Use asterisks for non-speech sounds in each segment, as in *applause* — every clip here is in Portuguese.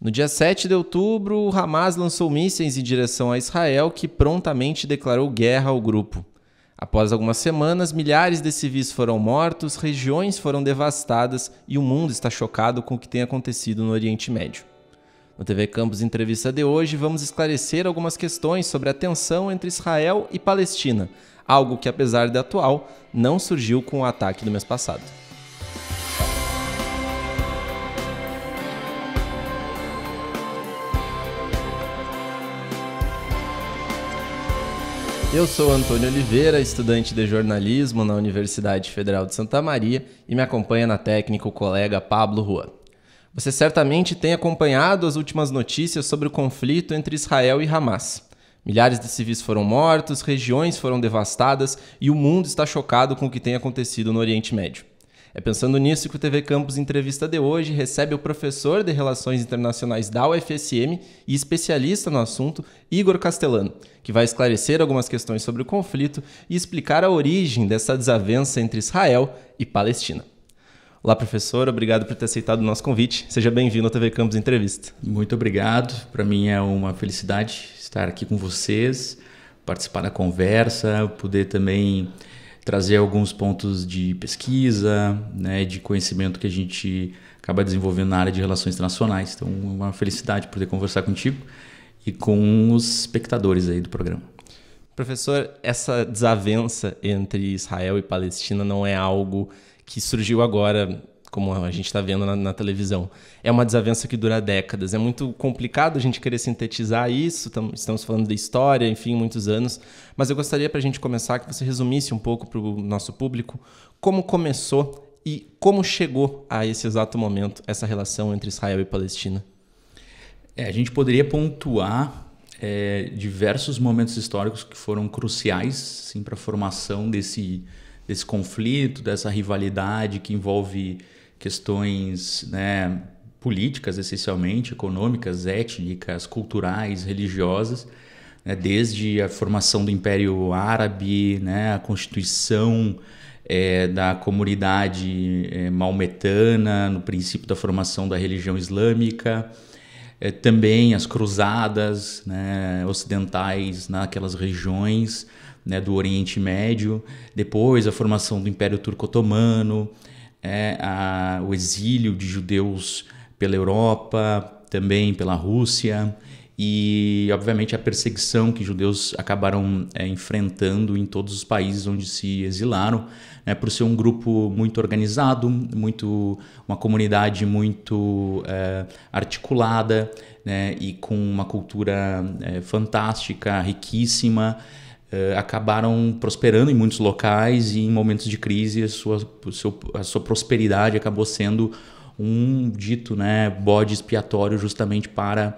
No dia 7 de outubro, o Hamas lançou mísseis em direção a Israel, que prontamente declarou guerra ao grupo. Após algumas semanas, milhares de civis foram mortos, regiões foram devastadas e o mundo está chocado com o que tem acontecido no Oriente Médio. No TV Campos Entrevista de hoje, vamos esclarecer algumas questões sobre a tensão entre Israel e Palestina, algo que, apesar de atual, não surgiu com o ataque do mês passado. Eu sou Antônio Oliveira, estudante de jornalismo na Universidade Federal de Santa Maria e me acompanha na técnica o colega Pablo Juan. Você certamente tem acompanhado as últimas notícias sobre o conflito entre Israel e Hamas. Milhares de civis foram mortos, regiões foram devastadas e o mundo está chocado com o que tem acontecido no Oriente Médio. É pensando nisso que o TV Campus Entrevista de hoje recebe o professor de Relações Internacionais da UFSM e especialista no assunto, Igor Castellano, que vai esclarecer algumas questões sobre o conflito e explicar a origem dessa desavença entre Israel e Palestina. Olá, professor, obrigado por ter aceitado o nosso convite. Seja bem-vindo ao TV Campus Entrevista. Muito obrigado. Para mim é uma felicidade estar aqui com vocês, participar da conversa, poder também trazer alguns pontos de pesquisa, né, de conhecimento que a gente acaba desenvolvendo na área de relações internacionais. Então, uma felicidade poder conversar contigo e com os espectadores aí do programa. Professor, essa desavença entre Israel e Palestina não é algo que surgiu agora como a gente está vendo na, na, televisão. É uma desavença que dura décadas. É muito complicado a gente querer sintetizar isso. Tam, estamos falando da história, enfim, muitos anos. Mas eu gostaria para a gente começar que você resumisse um pouco para o nosso público como começou e como chegou a esse exato momento essa relação entre Israel e Palestina. É, a gente poderia pontuar é, diversos momentos históricos que foram cruciais sim para a formação desse desse conflito, dessa rivalidade que envolve questões né, políticas, essencialmente, econômicas, étnicas, culturais, religiosas, né, desde a formação do Império Árabe, né, a constituição é, da comunidade é, maometana, no princípio da formação da religião islâmica. É, também as cruzadas né, ocidentais naquelas regiões né, do Oriente Médio, depois a formação do Império Turco-Otomano, é, a, o exílio de judeus pela Europa, também pela Rússia, e obviamente a perseguição que judeus acabaram é, enfrentando em todos os países onde se exilaram, né, por ser um grupo muito organizado, muito uma comunidade muito é, articulada né, e com uma cultura é, fantástica, riquíssima. Uh, acabaram prosperando em muitos locais e em momentos de crise a sua, seu, a sua prosperidade acabou sendo um dito né, bode expiatório justamente para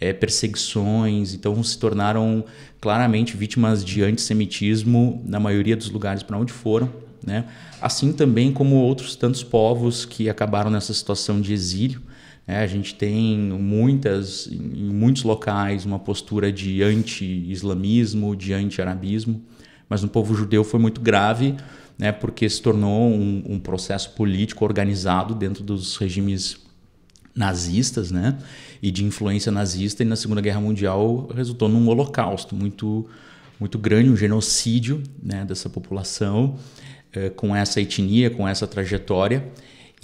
é, perseguições. Então se tornaram claramente vítimas de antissemitismo na maioria dos lugares para onde foram. Né? Assim também como outros tantos povos que acabaram nessa situação de exílio. É, a gente tem muitas, em muitos locais uma postura de anti-islamismo, de anti-arabismo, mas no povo judeu foi muito grave, né, porque se tornou um, um processo político organizado dentro dos regimes nazistas, né, e de influência nazista, e na Segunda Guerra Mundial resultou num holocausto muito, muito grande, um genocídio né, dessa população, eh, com essa etnia, com essa trajetória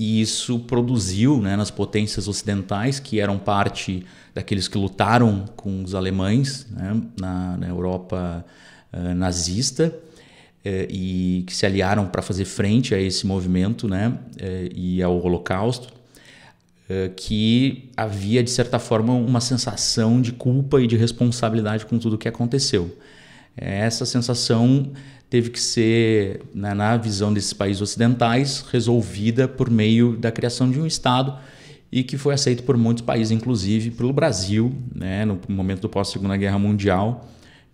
e isso produziu né, nas potências ocidentais, que eram parte daqueles que lutaram com os alemães né, na, na, Europa uh, nazista, eh, e que se aliaram para fazer frente a esse movimento né, eh, e ao Holocausto, que havia, de certa forma, uma sensação de culpa e de responsabilidade com tudo o que aconteceu. Essa sensação teve que ser, né, na visão desses países ocidentais, resolvida por meio da criação de um Estado e que foi aceito por muitos países, inclusive pelo Brasil, né, no momento do pós-Segunda Guerra Mundial,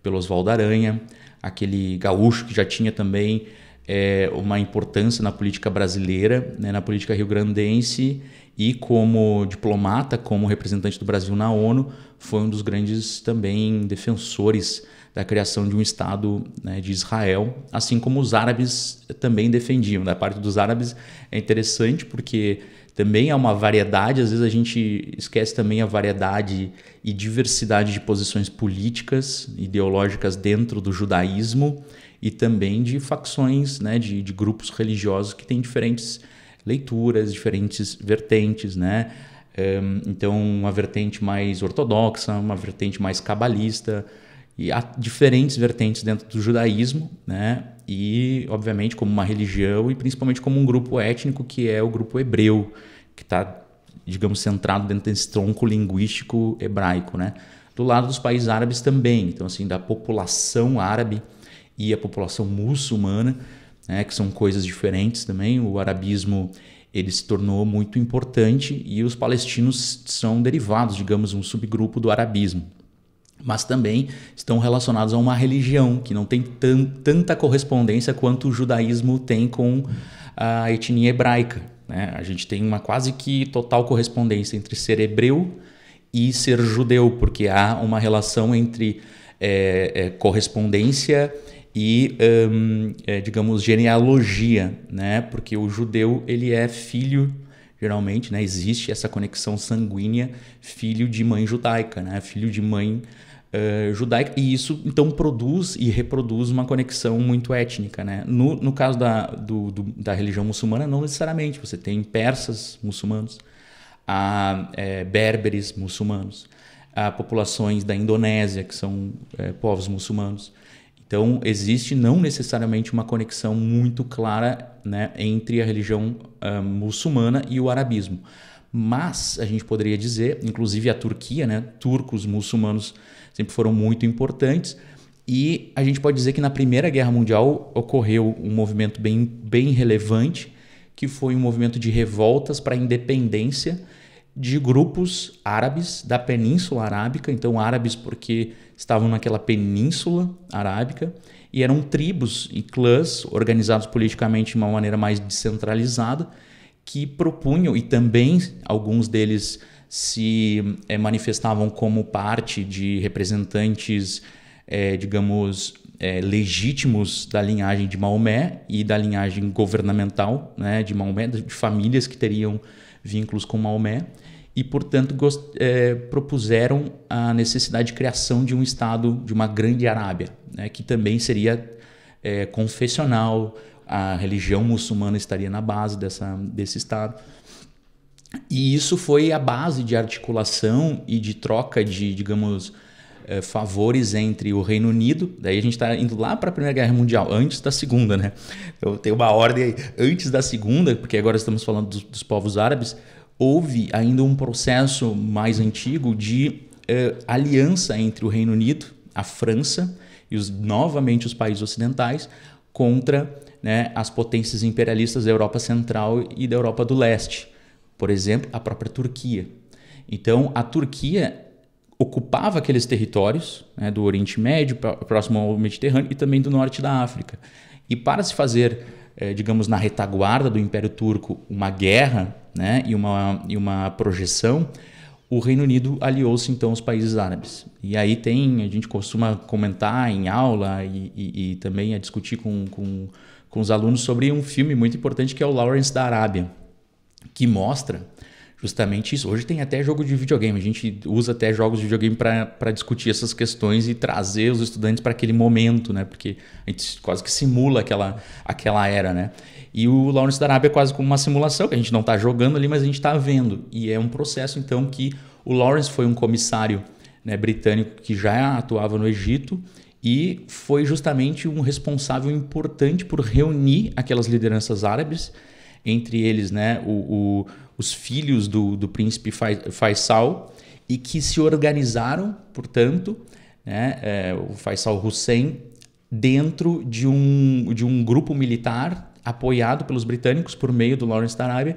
pelo Oswaldo Aranha, aquele gaúcho que já tinha também é, uma importância na política brasileira, né, na política rio-grandense, e como diplomata, como representante do Brasil na ONU, foi um dos grandes também defensores da criação de um Estado né, de Israel, assim como os árabes também defendiam. Da né? parte dos árabes é interessante porque também há uma variedade, às vezes a gente esquece também a variedade e diversidade de posições políticas, ideológicas dentro do judaísmo e também de facções, né, de, de grupos religiosos que têm diferentes leituras, diferentes vertentes, né? Então, uma vertente mais ortodoxa, uma vertente mais cabalista, e há diferentes vertentes dentro do judaísmo, né? E, obviamente, como uma religião e principalmente como um grupo étnico que é o grupo hebreu, que está, digamos, centrado dentro desse tronco linguístico hebraico, né? Do lado dos países árabes também, então, assim, da população árabe e a população muçulmana, né? Que são coisas diferentes também. O arabismo ele se tornou muito importante e os palestinos são derivados, digamos, um subgrupo do arabismo mas também estão relacionados a uma religião que não tem tan tanta correspondência quanto o judaísmo tem com a etnia hebraica. Né? A gente tem uma quase que total correspondência entre ser hebreu e ser judeu, porque há uma relação entre é, é, correspondência e, é, digamos, genealogia, né? porque o judeu ele é filho geralmente, né, existe essa conexão sanguínea filho de mãe judaica, né, filho de mãe eh, judaica, e isso então produz e reproduz uma conexão muito étnica. Né? No, no caso da, do, do, da religião muçulmana, não necessariamente, você tem persas muçulmanos, há é, berberes muçulmanos, há populações da Indonésia, que são é, povos muçulmanos. Então, existe não necessariamente uma conexão muito clara né, entre a religião uh, muçulmana e o arabismo. Mas a gente poderia dizer, inclusive a Turquia, né, turcos muçulmanos sempre foram muito importantes. E a gente pode dizer que na Primeira Guerra Mundial ocorreu um movimento bem, bem relevante, que foi um movimento de revoltas para a independência de grupos árabes da Península Arábica, então árabes porque estavam naquela Península Arábica, e eram tribos e clãs organizados politicamente de uma maneira mais descentralizada, que propunham, e também alguns deles se é, manifestavam como parte de representantes, é, digamos, é, legítimos da linhagem de Maomé e da linhagem governamental né, de Maomé, de famílias que teriam vínculos com Maomé, e, portanto, propuseram a necessidade de criação de um Estado, de uma grande Arábia, né, que também seria confessional, a religião muçulmana estaria na base dessa, desse Estado. E isso foi a base de articulação e de troca de, digamos, eh, favores entre o Reino Unido, daí a gente está indo lá para a Primeira Guerra Mundial, antes da Segunda, né? eu tenho uma ordem aí, antes da Segunda, porque agora estamos falando dos, dos povos árabes, houve ainda um processo mais antigo de eh, aliança entre o Reino Unido, a França e os, novamente os países ocidentais contra né, as potências imperialistas da Europa Central e da Europa do Leste. Por exemplo, a própria Turquia. Então, a Turquia ocupava aqueles territórios né, do Oriente Médio, próximo ao Mediterrâneo e também do norte da África. E para se fazer, eh, digamos, na retaguarda do Império Turco uma guerra né, e, uma, e uma projeção, o Reino Unido aliou-se então aos países árabes. E aí tem, a gente costuma comentar em aula e, e, e também a discutir com, com, com os alunos sobre um filme muito importante que é o Lawrence da Arábia, que mostra justamente isso. Hoje tem até jogo de videogame, a gente usa até jogos de videogame para discutir essas questões e trazer os estudantes para aquele momento, né? Porque a gente quase que simula aquela, aquela era, né? E o Lawrence da Arábia é quase como uma simulação, que a gente não está jogando ali, mas a gente está vendo. E é um processo, então, que o Lawrence foi um comissário né, britânico que já atuava no Egito e foi justamente um responsável importante por reunir aquelas lideranças árabes entre eles né, o, o, os filhos do, do príncipe Faisal, e que se organizaram, portanto, né, é, o Faisal Hussein, dentro de um, de um grupo militar apoiado pelos britânicos por meio do Lawrence da Arábia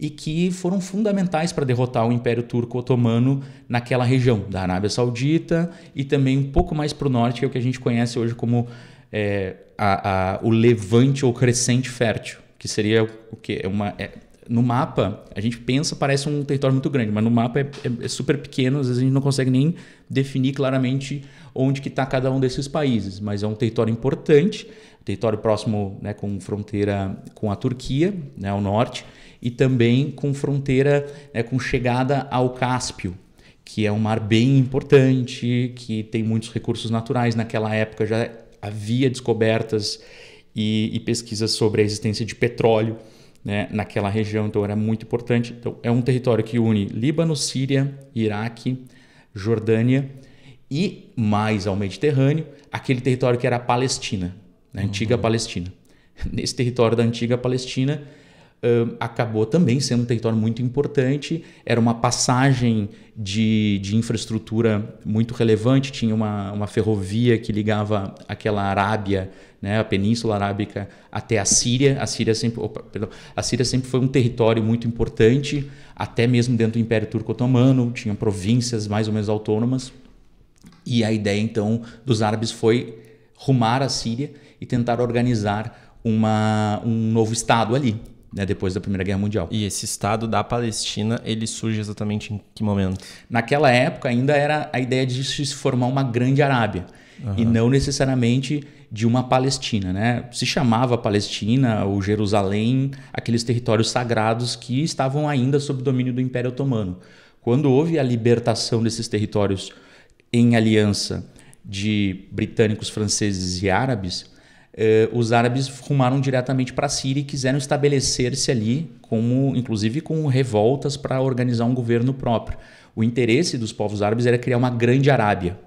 e que foram fundamentais para derrotar o Império Turco Otomano naquela região da Arábia Saudita e também um pouco mais para o norte, que é o que a gente conhece hoje como é, a, a, o Levante ou Crescente Fértil que seria o que é uma é, no mapa a gente pensa parece um território muito grande, mas no mapa é, é, é super pequeno, às vezes a gente não consegue nem definir claramente onde que está cada um desses países, mas é um território importante, território próximo, né, com fronteira com a Turquia, né, ao norte, e também com fronteira né, com chegada ao Cáspio, que é um mar bem importante, que tem muitos recursos naturais. Naquela época já havia descobertas e, e pesquisas sobre a existência de petróleo né, naquela região, então era muito importante. Então, é um território que une Líbano, Síria, Iraque, Jordânia e, mais ao Mediterrâneo, aquele território que era a Palestina, a né, antiga uhum. Palestina. *laughs* Nesse território da antiga Palestina, Uh, acabou também sendo um território muito importante, era uma passagem de, de infraestrutura muito relevante, tinha uma, uma ferrovia que ligava aquela Arábia né, a Península Arábica até a Síria. A Síria sempre, opa, perdão, a Síria sempre foi um território muito importante, até mesmo dentro do Império Turco Otomano, tinha províncias mais ou menos autônomas. E a ideia então dos árabes foi rumar a Síria e tentar organizar uma, um novo estado ali, né, depois da Primeira Guerra Mundial. E esse estado da Palestina, ele surge exatamente em que momento? Naquela época ainda era a ideia de se formar uma grande Arábia uhum. e não necessariamente de uma Palestina, né? Se chamava Palestina ou Jerusalém, aqueles territórios sagrados que estavam ainda sob domínio do Império Otomano. Quando houve a libertação desses territórios em aliança de britânicos, franceses e árabes, eh, os árabes rumaram diretamente para a Síria e quiseram estabelecer-se ali, como, inclusive com revoltas para organizar um governo próprio. O interesse dos povos árabes era criar uma grande Arábia,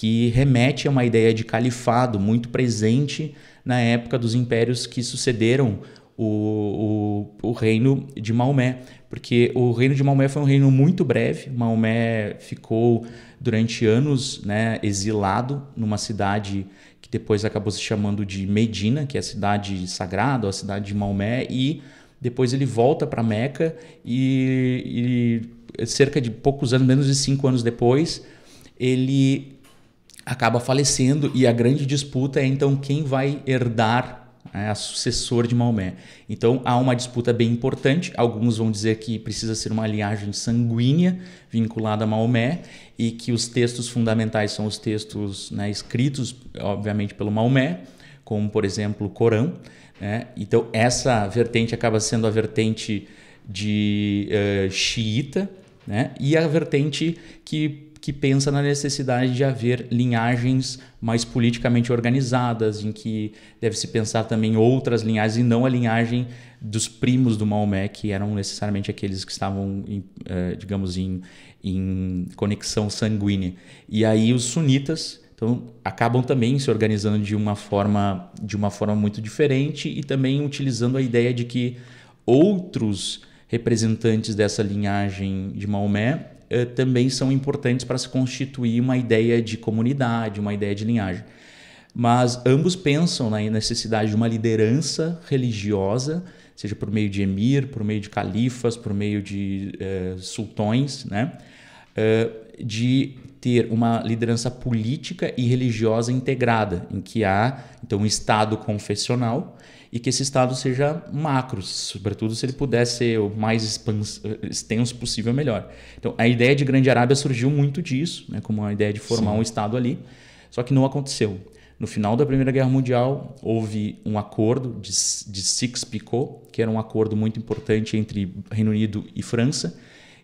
que remete a uma ideia de califado muito presente na época dos impérios que sucederam o, o, o, reino de Maomé, porque o reino de Maomé foi um reino muito breve. Maomé ficou durante anos né, exilado numa cidade que depois acabou se chamando de Medina, que é a cidade sagrada, a cidade de Maomé, e depois ele volta para Meca e, e cerca de poucos anos, menos de cinco anos depois, ele acaba falecendo e a grande disputa é então quem vai herdar é, a sucessor de Maomé. Então há uma disputa bem importante. Alguns vão dizer que precisa ser uma linhagem sanguínea vinculada a Maomé e que os textos fundamentais são os textos né, escritos, obviamente, pelo Maomé, como por exemplo o Corão. Né? Então essa vertente acaba sendo a vertente de uh, xiita né? e a vertente que que pensa na necessidade de haver linhagens mais politicamente organizadas, em que deve-se pensar também outras linhagens e não a linhagem dos primos do Maomé, que eram necessariamente aqueles que estavam, em, eh, digamos, em, em conexão sanguínea. E aí os sunitas então acabam também se organizando de uma forma de uma forma muito diferente e também utilizando a ideia de que outros representantes dessa linhagem de Maomé eh, também são importantes para se constituir uma ideia de comunidade, uma ideia de linhagem. Mas ambos pensam na necessidade de uma liderança religiosa, seja por meio de emir, por meio de califas, por meio de eh, sultões, né? Eh, de ter uma liderança política e religiosa integrada, em que há então um Estado confessional e que esse Estado seja macro, sobretudo se ele pudesse ser o mais extenso possível, melhor. Então, a ideia de Grande Arábia surgiu muito disso, né, como a ideia de formar Sim. um Estado ali, só que não aconteceu. No final da Primeira Guerra Mundial, houve um acordo de, de Six-Picot, que era um acordo muito importante entre Reino Unido e França,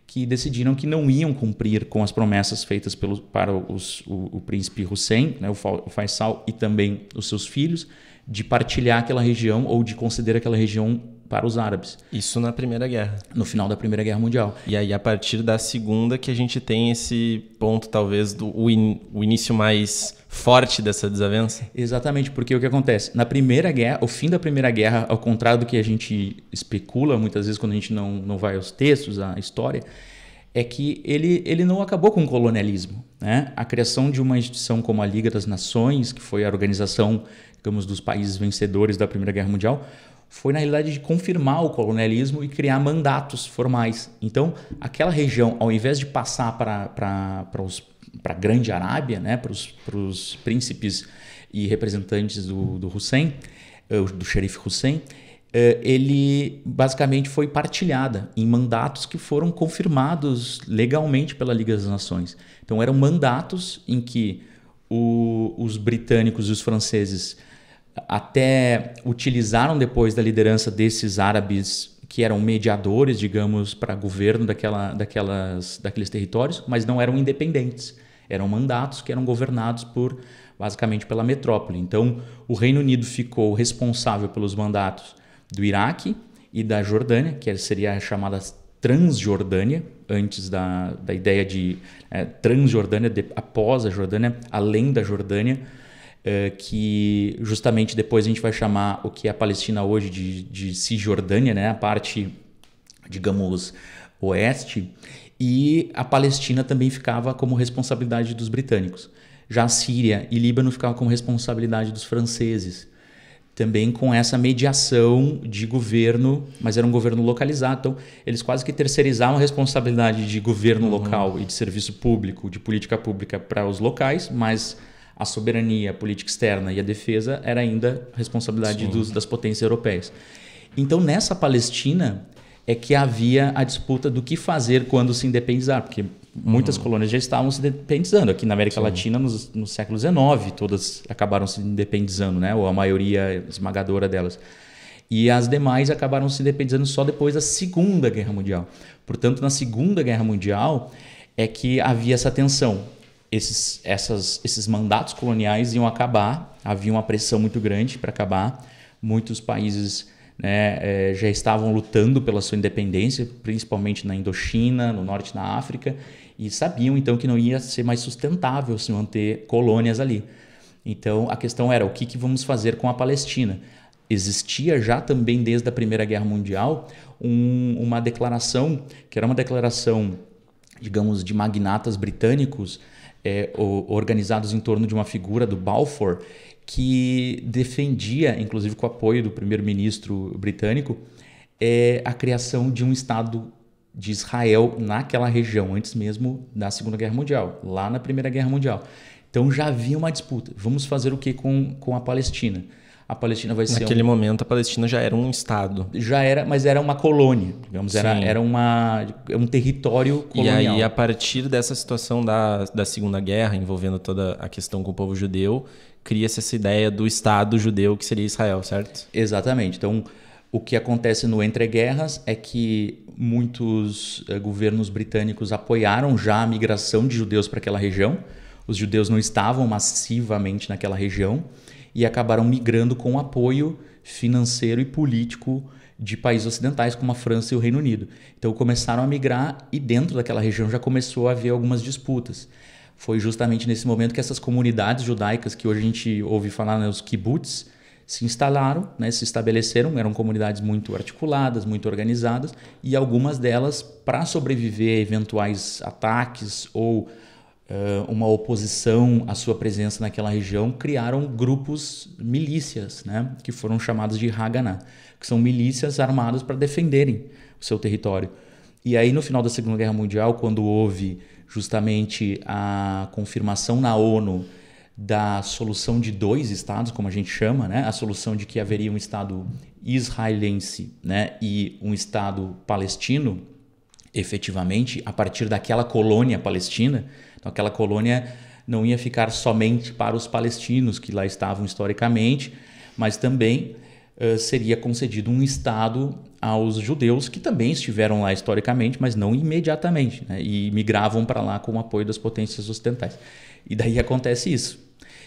que decidiram que não iam cumprir com as promessas feitas pelo, para os, o, o, príncipe Hussein, né, o Faisal e também os seus filhos, de partilhar aquela região ou de conceder aquela região para os árabes. Isso na Primeira Guerra. No final da Primeira Guerra Mundial. E aí, a partir da Segunda, que a gente tem esse ponto, talvez, do o, in, o início mais forte dessa desavença? Exatamente, porque o que acontece? Na Primeira Guerra, o fim da Primeira Guerra, ao contrário do que a gente especula muitas vezes quando a gente não, não vai aos textos, à história, é que ele, ele não acabou com o colonialismo. Né? A criação de uma instituição como a Liga das Nações, que foi a organização digamos, dos países vencedores da Primeira Guerra Mundial, foi na realidade de confirmar o colonialismo e criar mandatos formais. Então, aquela região, ao invés de passar para a Grande Arábia, né, para os príncipes e representantes do, do Hussein, eh, do xerife Hussein, eh, ele basicamente foi partilhada em mandatos que foram confirmados legalmente pela Liga das Nações. Então, eram mandatos em que o, os britânicos e os franceses até utilizaram depois da liderança desses árabes que eram mediadores, digamos, para governo daquela, daquelas, daqueles territórios, mas não eram independentes. Eram mandatos que eram governados por basicamente pela metrópole. Então, o Reino Unido ficou responsável pelos mandatos do Iraque e da Jordânia, que seria a chamada Transjordânia, antes da, da ideia de é, Transjordânia, de, após a Jordânia, além da Jordânia eh, que justamente depois a gente vai chamar o que é a Palestina hoje de, de Cisjordânia, né? a parte, digamos, oeste, e a Palestina também ficava como responsabilidade dos britânicos. Já a Síria e Líbano ficavam como responsabilidade dos franceses. Também com essa mediação de governo, mas era um governo localizado. Então, eles quase que terceirizavam a responsabilidade de governo uhum. local e de serviço público, de política pública para os locais, mas a soberania, a política externa e a defesa era ainda responsabilidade dos, das potências europeias. Então, nessa Palestina é que havia a disputa do que fazer quando se independizar, porque muitas uhum. colônias já estavam se independizando. Aqui na América Sim. Latina, no, no século XIX, todas acabaram se independizando, né? ou a maioria esmagadora delas. E as demais acabaram se independizando só depois da Segunda Guerra Mundial. Portanto, na Segunda Guerra Mundial é que havia essa tensão esses, essas, esses mandatos coloniais iam acabar, havia uma pressão muito grande para acabar. Muitos países né, é, já estavam lutando pela sua independência, principalmente na Indochina, no norte da África, e sabiam então que não ia ser mais sustentável se manter colônias ali. Então a questão era o que, que vamos fazer com a Palestina? Existia já também desde a Primeira Guerra Mundial um, uma declaração, que era uma declaração, digamos, de magnatas britânicos é, organizados em torno de uma figura do Balfour que defendia, inclusive com o apoio do primeiro-ministro britânico, é, a criação de um Estado de Israel naquela região, antes mesmo da Segunda Guerra Mundial, lá na Primeira Guerra Mundial. Então já havia uma disputa. Vamos fazer o que com, com a Palestina? a Palestina vai ser. Naquele um... momento, a Palestina já era um Estado. Já era, mas era uma colônia, digamos, era, era uma, é um território colonial. E aí, a partir dessa situação da, da Segunda Guerra, envolvendo toda a questão com o povo judeu, cria-se essa ideia do Estado judeu que seria Israel, certo? Exatamente. Então, o que acontece no Entre Guerras é que muitos eh, governos britânicos apoiaram já a migração de judeus para aquela região. Os judeus não estavam massivamente naquela região e acabaram migrando com apoio financeiro e político de países ocidentais como a França e o Reino Unido. Então começaram a migrar e dentro daquela região já começou a haver algumas disputas. Foi justamente nesse momento que essas comunidades judaicas que hoje a gente ouve falar nos né, kibbutz se instalaram, né, se estabeleceram, eram comunidades muito articuladas, muito organizadas e algumas delas para sobreviver a eventuais ataques ou uma oposição à sua presença naquela região, criaram grupos milícias, né, que foram chamados de Haganah, que são milícias armadas para defenderem o seu território. E aí, no final da Segunda Guerra Mundial, quando houve justamente a confirmação na ONU da solução de dois estados, como a gente chama, né? a solução de que haveria um estado israelense né? e um estado palestino, efetivamente a partir daquela colônia palestina. Então, aquela colônia não ia ficar somente para os palestinos que lá estavam historicamente, mas também uh, seria concedido um estado aos judeus que também estiveram lá historicamente, mas não imediatamente, né? e migravam para lá com o apoio das potências ocidentais. E daí acontece isso,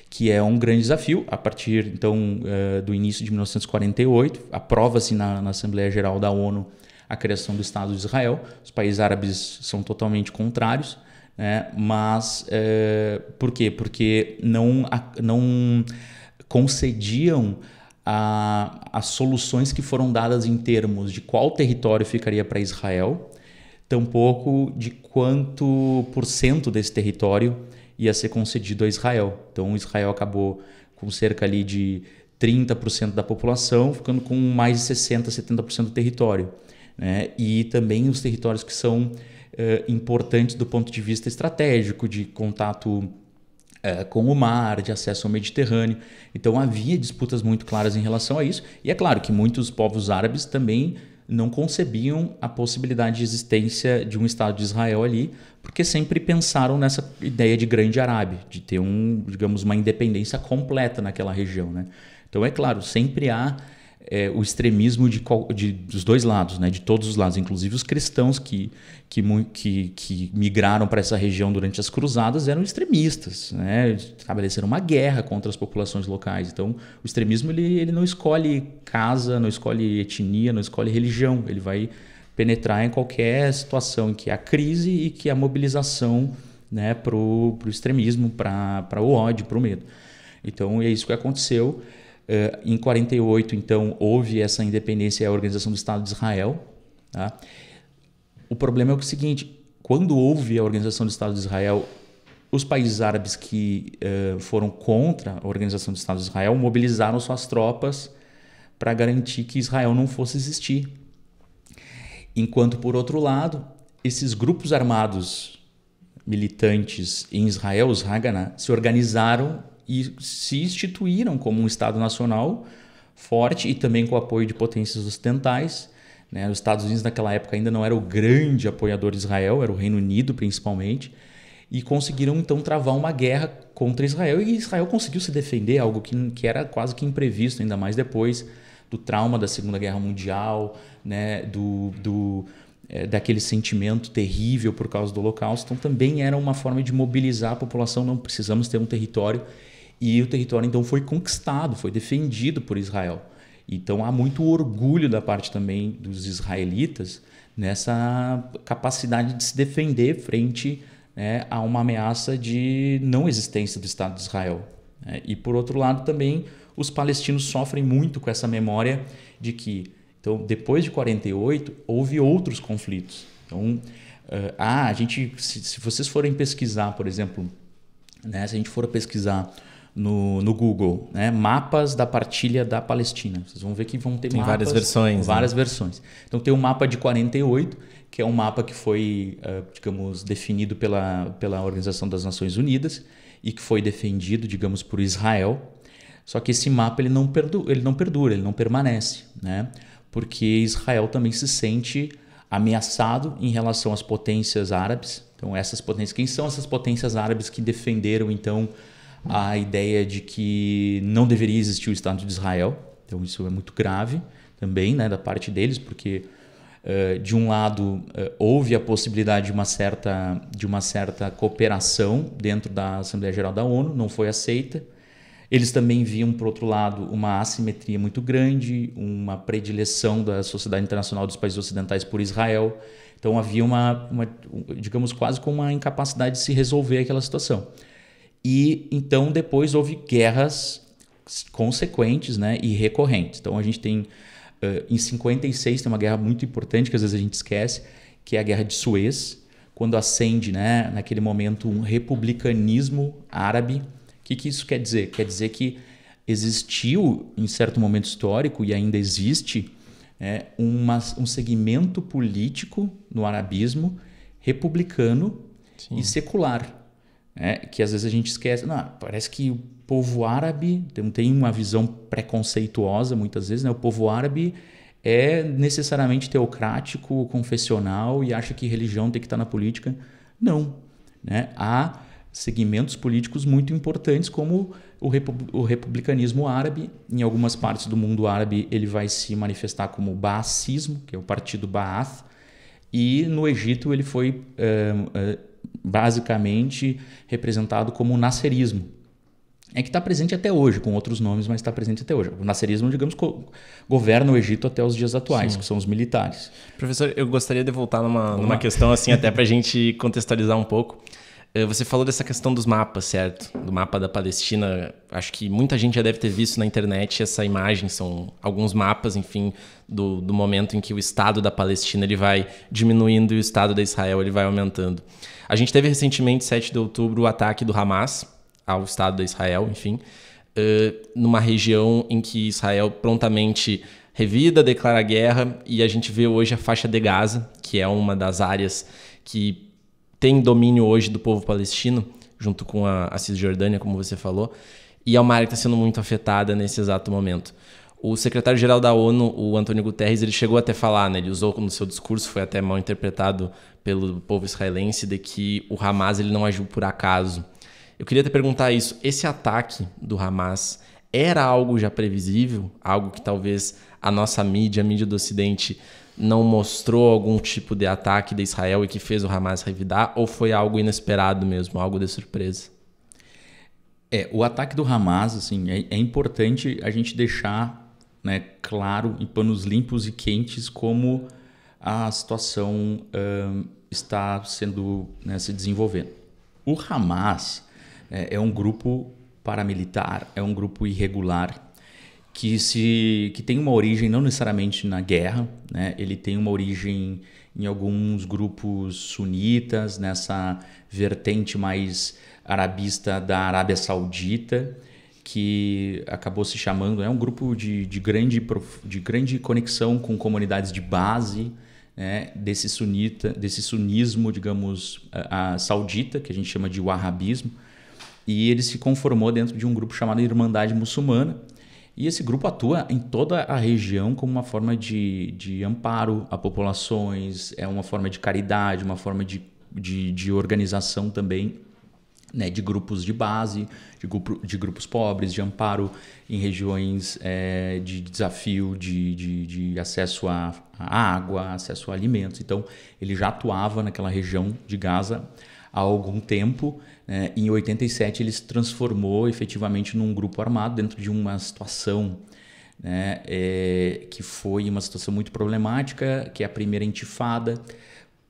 que é um grande desafio a partir então uh, do início de 1948, aprova-se na, na Assembleia Geral da ONU a criação do Estado de Israel. Os países árabes são totalmente contrários. Né? Mas é, por quê? Porque não, não concediam a, as soluções que foram dadas em termos de qual território ficaria para Israel, tampouco de quanto por cento desse território ia ser concedido a Israel. Então Israel acabou com cerca ali de 30% da população, ficando com mais de 60, 70% do território né? e também os territórios que são uh, importantes do ponto de vista estratégico, de contato uh, com o mar, de acesso ao Mediterrâneo. Então havia disputas muito claras em relação a isso, e é claro que muitos povos árabes também não concebiam a possibilidade de existência de um Estado de Israel ali, porque sempre pensaram nessa ideia de grande Arábia, de ter um, digamos, uma independência completa naquela região, né? Então é claro, sempre há é, o extremismo de, de, dos dois lados, né? de todos os lados, inclusive os cristãos que, que, que, que migraram para essa região durante as cruzadas eram extremistas, né? estabeleceram uma guerra contra as populações locais. Então, o extremismo ele, ele não escolhe casa, não escolhe etnia, não escolhe religião, ele vai penetrar em qualquer situação em que há crise e que há mobilização né, para o extremismo, para o ódio, para o medo. Então, é isso que aconteceu. Uh, em 48, então, houve essa independência e a organização do Estado de Israel. Tá? O problema é o seguinte: quando houve a organização do Estado de Israel, os países árabes que uh, foram contra a organização do Estado de Israel mobilizaram suas tropas para garantir que Israel não fosse existir. Enquanto, por outro lado, esses grupos armados militantes em Israel, os Haganah, se organizaram e se instituíram como um Estado nacional forte e também com o apoio de potências ocidentais. Né? Os Estados Unidos, naquela época, ainda não era o grande apoiador de Israel, era o Reino Unido principalmente, e conseguiram então travar uma guerra contra Israel. E Israel conseguiu se defender, algo que, que era quase que imprevisto, ainda mais depois do trauma da Segunda Guerra Mundial, né? do, do eh, daquele sentimento terrível por causa do Holocausto. Então, também era uma forma de mobilizar a população. Não precisamos ter um território e o território então foi conquistado, foi defendido por Israel. Então há muito orgulho da parte também dos israelitas nessa capacidade de se defender frente né, a uma ameaça de não existência do Estado de Israel. Né? E por outro lado também os palestinos sofrem muito com essa memória de que então depois de 48 houve outros conflitos. Então eh, ah, a gente se, se vocês forem pesquisar, por exemplo, né, se a gente for pesquisar no, no Google, né? Mapas da partilha da Palestina. Vocês vão ver que vão ter tem mapas, várias versões. Várias né? versões. Então tem um mapa de 48, que é um mapa que foi, eh, digamos, definido pela, pela Organização das Nações Unidas e que foi defendido, digamos, por Israel. Só que esse mapa ele não, perdu ele não perdura, ele não permanece, né? Porque Israel também se sente ameaçado em relação às potências árabes. Então essas potências, quem são essas potências árabes que defenderam então a ideia de que não deveria existir o Estado de Israel. Então isso é muito grave também, né, da parte deles, porque uh, de um lado uh, houve a possibilidade de uma certa de uma certa cooperação dentro da Assembleia Geral da ONU, não foi aceita. Eles também viam, por outro lado, uma assimetria muito grande, uma predileção da sociedade internacional dos países ocidentais por Israel. Então havia uma, uma digamos, quase com uma incapacidade de se resolver aquela situação. E então depois houve guerras consequentes né, e recorrentes. Então a gente tem, uh, em 56, tem uma guerra muito importante que às vezes a gente esquece, que é a Guerra de Suez, quando acende, né, naquele momento, um republicanismo árabe. O que, que isso quer dizer? Quer dizer que existiu, em certo momento histórico, e ainda existe, né, uma, um segmento político no arabismo republicano Sim. e secular. Né, que às vezes a gente esquece. Não, parece que o povo árabe tem, tem uma visão preconceituosa muitas vezes, né? O povo árabe é necessariamente teocrático, confessional e acha que religião tem que estar na política. Não. Né? Há segmentos políticos muito importantes, como o, repub o, republicanismo árabe. Em algumas partes do mundo árabe, ele vai se manifestar como baacismo, que é o partido Baath. E no Egito, ele foi uh, uh, basicamente representado como o nascerismo. É que está presente até hoje, com outros nomes, mas está presente até hoje. O nascerismo, digamos, governa o Egito até os dias atuais, Sim. que são os militares. Professor, eu gostaria de voltar numa, Uma... numa questão assim, até para a *laughs* gente contextualizar um pouco. Eh, você falou dessa questão dos mapas, certo? Do mapa da Palestina. Acho que muita gente já deve ter visto na internet essa imagem. São alguns mapas, enfim, do, do momento em que o Estado da Palestina ele vai diminuindo e o Estado da Israel ele vai aumentando. A gente teve recentemente, 7 de outubro, o ataque do Hamas ao Estado de Israel, enfim, uh, numa região em que Israel prontamente revida, declara guerra, e a gente vê hoje a faixa de Gaza, que é uma das áreas que tem domínio hoje do povo palestino, junto com a, a Cisjordânia, como você falou, e é uma área que está sendo muito afetada nesse exato momento. O secretário-geral da ONU, o Antônio Guterres, ele chegou até a falar, né? Ele usou no seu discurso, foi até mal interpretado pelo povo israelense, de que o Hamas ele não agiu por acaso. Eu queria te perguntar isso. Esse ataque do Hamas era algo já previsível? Algo que talvez a nossa mídia, a mídia do Ocidente, não mostrou algum tipo de ataque de Israel e que fez o Hamas revidar? Ou foi algo inesperado mesmo, algo de surpresa? É, o ataque do Hamas, assim, é, é importante a gente deixar né, claro e panos limpos e quentes como a situação um, está sendo né, se desenvolvendo. O Hamas é, é um grupo paramilitar, é um grupo irregular que se que tem uma origem não necessariamente na guerra, né? Ele tem uma origem em alguns grupos sunitas nessa vertente mais arabista da Arábia Saudita que acabou se chamando, é um grupo de, de, grande, de grande conexão com comunidades de base, né, desse sunita, desse sunismo, digamos, a, a saudita, que a gente chama de wahhabismo, e ele se conformou dentro de um grupo chamado Irmandade Muçulmana, e esse grupo atua em toda a região como uma forma de, de amparo a populações, é uma forma de caridade, uma forma de, de, de organização também né, de grupos de base, de, grupo, de, grupos pobres, de amparo em regiões é, de desafio, de, de, de acesso à, água, acesso a alimentos. Então, ele já atuava naquela região de Gaza há algum tempo. Né? Em 87, ele se transformou efetivamente num grupo armado dentro de uma situação né, é, que foi uma situação muito problemática, que é a primeira intifada.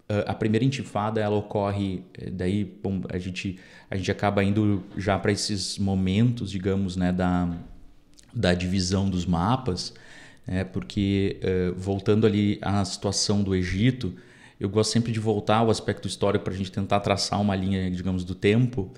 Ah, a primeira intifada ela ocorre eh, daí bom, a gente a gente acaba indo já para esses momentos digamos né da, da divisão dos mapas né, porque eh, voltando ali à situação do Egito eu gosto sempre de voltar ao aspecto histórico para a gente tentar traçar uma linha digamos do tempo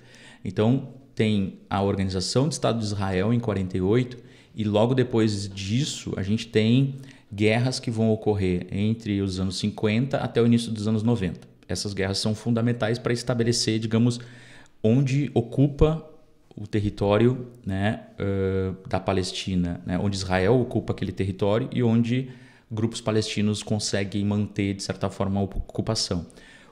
então tem a organização do Estado de Israel em 48 e logo depois disso a gente tem guerras que vão ocorrer entre os anos 50 até o início dos anos 90. Essas guerras são fundamentais para estabelecer, digamos, onde ocupa o território né, uh, da Palestina, né, onde Israel ocupa aquele território e onde grupos palestinos conseguem manter, de certa forma, a ocupação.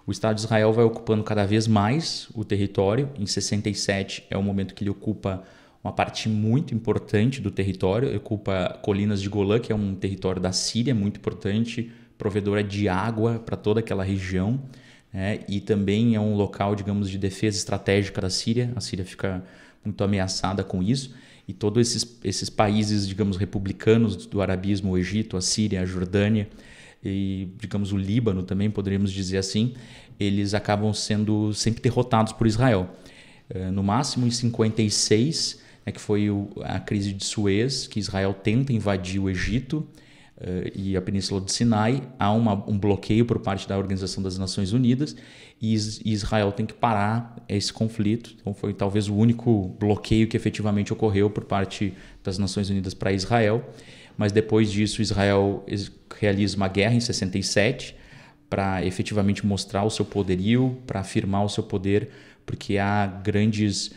O Estado de Israel vai ocupando cada vez mais o território. Em 67 é o momento que ele ocupa uma parte muito importante do território, ocupa colinas de Golã, que é um território da Síria muito importante, provedora de água para toda aquela região, né? e também é um local, digamos, de defesa estratégica da Síria. A Síria fica muito ameaçada com isso, e todos esses, esses países, digamos, republicanos do arabismo, o Egito, a Síria, a Jordânia, e, digamos, o Líbano também, poderíamos dizer assim, eles acabam sendo sempre derrotados por Israel. Eh, no máximo, em 56, é que foi o, a crise de Suez, que Israel tenta invadir o Egito uh, e a Península do Sinai. Há uma, um bloqueio por parte da Organização das Nações Unidas e, e Israel tem que parar esse conflito. Então, foi talvez o único bloqueio que efetivamente ocorreu por parte das Nações Unidas para Israel. Mas depois disso, Israel realiza uma guerra em 67 para efetivamente mostrar o seu poderio, para afirmar o seu poder, porque há grandes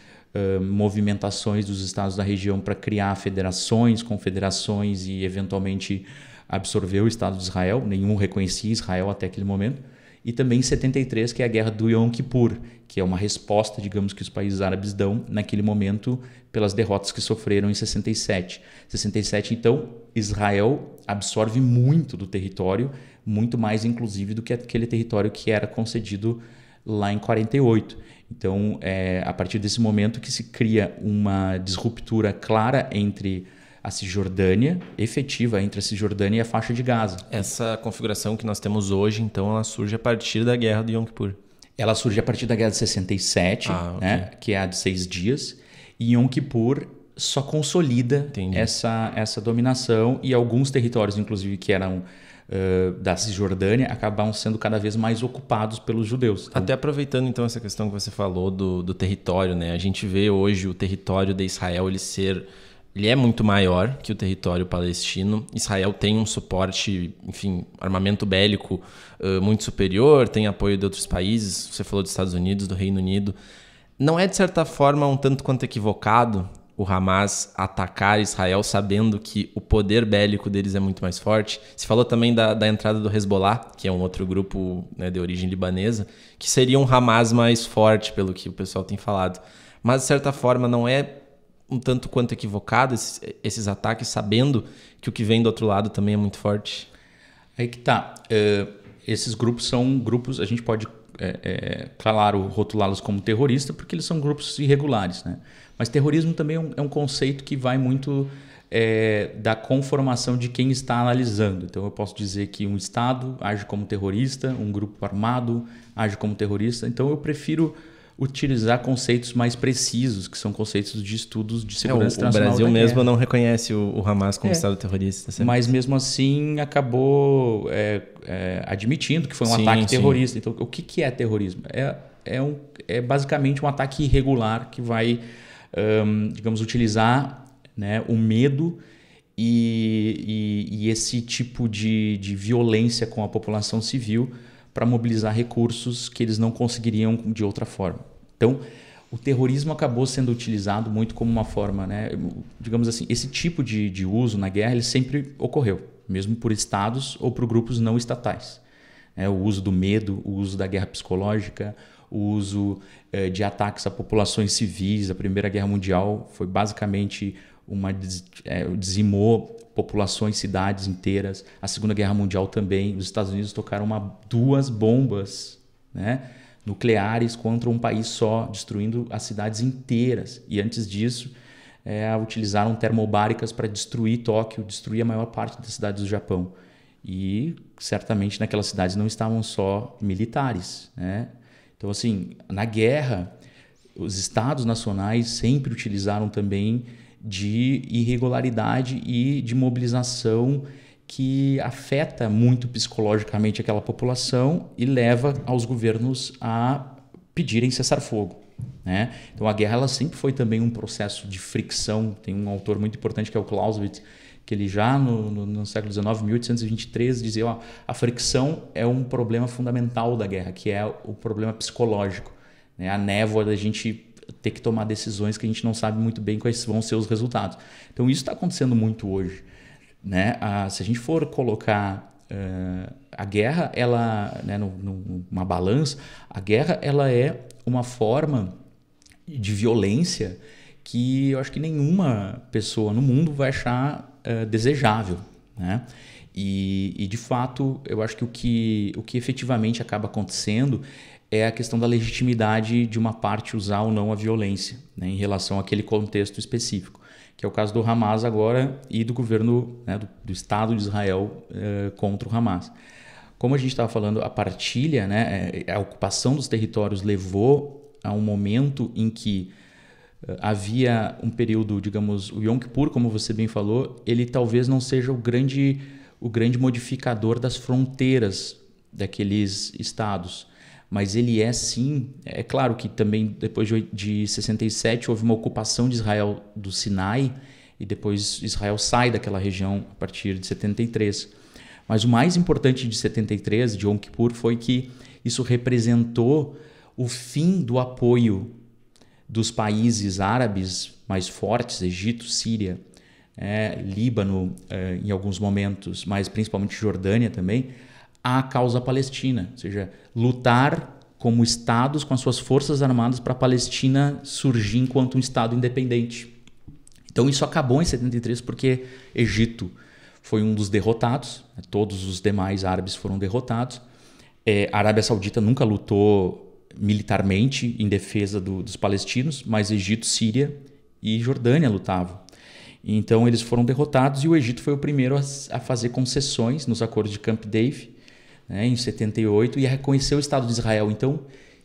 movimentações dos estados da região para criar federações, confederações e eventualmente absorver o Estado de Israel. Nenhum reconhecia Israel até aquele momento. E também em 73, que é a guerra do Yom Kippur, que é uma resposta, digamos, que os países árabes dão naquele momento pelas derrotas que sofreram em 67. 67, então, Israel absorve muito do território, muito mais inclusive do que aquele território que era concedido lá em 48. Então, é a partir desse momento que se cria uma disruptura clara entre a Cisjordânia, efetiva entre a Cisjordânia e a faixa de Gaza. Essa configuração que nós temos hoje, então, ela surge a partir da guerra do Yom Kippur. Ela surge a partir da guerra de 67, ah, okay. né, que é a de seis dias, e Yom Kippur só consolida essa, essa dominação e alguns territórios, inclusive, que eram eh, da Cisjordânia acabam sendo cada vez mais ocupados pelos judeus. Então... Até aproveitando então essa questão que você falou do, do território, né? A gente vê hoje o território de Israel ele ser ele é muito maior que o território palestino. Israel tem um suporte, enfim, armamento bélico uh, muito superior, tem apoio de outros países. Você falou dos Estados Unidos, do Reino Unido. Não é, de certa forma, um tanto quanto equivocado o Hamas atacar Israel, sabendo que o poder bélico deles é muito mais forte. Se falou também da, da entrada do Hezbollah, que é um outro grupo né, de origem libanesa, que seria um Hamas mais forte, pelo que o pessoal tem falado. Mas, de certa forma, não é um tanto quanto equivocado esses, esses ataques, sabendo que o que vem do outro lado também é muito forte? Aí que tá. Uh, esses grupos são grupos, a gente pode, é, é, claro, rotulá-los como terrorista, porque eles são grupos irregulares, né? Mas terrorismo também é um, é um conceito que vai muito é, da conformação de quem está analisando. Então eu posso dizer que um Estado age como terrorista, um grupo armado age como terrorista. Então eu prefiro utilizar conceitos mais precisos, que são conceitos de estudos de é, segurança é, o, O Brasil mesmo não reconhece o, o Hamas como é. Estado terrorista. Sempre. Mas mesmo assim acabou é, é, admitindo que foi um sim, ataque terrorista. Sim. Então, o que, que é terrorismo? É, é, um, é basicamente um ataque irregular que vai um, digamos, utilizar né, o medo e, e, e esse tipo de, de, violência com a população civil para mobilizar recursos que eles não conseguiriam de outra forma. Então, o terrorismo acabou sendo utilizado muito como uma forma, né, digamos assim, esse tipo de, de uso na guerra ele sempre ocorreu, mesmo por estados ou por grupos não estatais. É, o uso do medo, o uso da guerra psicológica, o uso eh, de ataques a populações civis. A Primeira Guerra Mundial foi basicamente uma é, dizimou populações, cidades inteiras. A Segunda Guerra Mundial também. Os Estados Unidos tocaram uma, duas bombas, né? nucleares contra um país só, destruindo as cidades inteiras. E antes disso, é, utilizaram termobáricas para destruir Tóquio, destruir a maior parte das cidades do Japão. E certamente naquelas cidades não estavam só militares, né? Então, assim, na guerra, os estados nacionais sempre utilizaram também de irregularidade e de mobilização que afeta muito psicologicamente aquela população e leva aos governos a pedirem cessar fogo. Né? Então a guerra ela sempre foi também um processo de fricção. Tem um autor muito importante que é o Clausewitz, que ele já no, no, no século XIX, 1823, dizia ó, a fricção é um problema fundamental da guerra, que é o problema psicológico, né? a névoa da gente ter que tomar decisões que a gente não sabe muito bem quais vão ser os resultados. Então isso está acontecendo muito hoje, né? se a gente for colocar uh, a guerra, ela, né, no, numa balança, a guerra ela é uma forma de violência que eu acho que nenhuma pessoa no mundo vai achar é, desejável. Né? E, e, de fato, eu acho que o, que o que efetivamente acaba acontecendo é a questão da legitimidade de uma parte usar ou não a violência né, em relação àquele contexto específico, que é o caso do Hamas agora e do governo né, do, do, Estado de Israel é, contra o Hamas como a gente estava falando, a partilha, né, é, a ocupação dos territórios levou a um momento em que eh, havia um período, digamos, o Yom Kippur, como você bem falou, ele talvez não seja o grande, o grande modificador das fronteiras daqueles estados. Mas ele é sim, é claro que também depois de, de 67 houve uma ocupação de Israel do Sinai e depois Israel sai daquela região a partir de 73. Mas o mais importante de 73, de Yom Kippur, foi que isso representou o fim do apoio dos países árabes mais fortes, Egito, Síria, é, Líbano, é, em alguns momentos, mas principalmente Jordânia também, à causa palestina, ou seja, lutar como estados com as suas forças armadas para a Palestina surgir enquanto um estado independente. Então isso acabou em 73 porque Egito foi um dos derrotados, né? todos os demais árabes foram derrotados. É, a Arábia Saudita nunca lutou militarmente em defesa do, dos palestinos, mas Egito, Síria e Jordânia lutavam. Então eles foram derrotados e o Egito foi o primeiro a, a fazer concessões nos acordos de Camp David, né, em 78, e a reconhecer o Estado de Israel. Então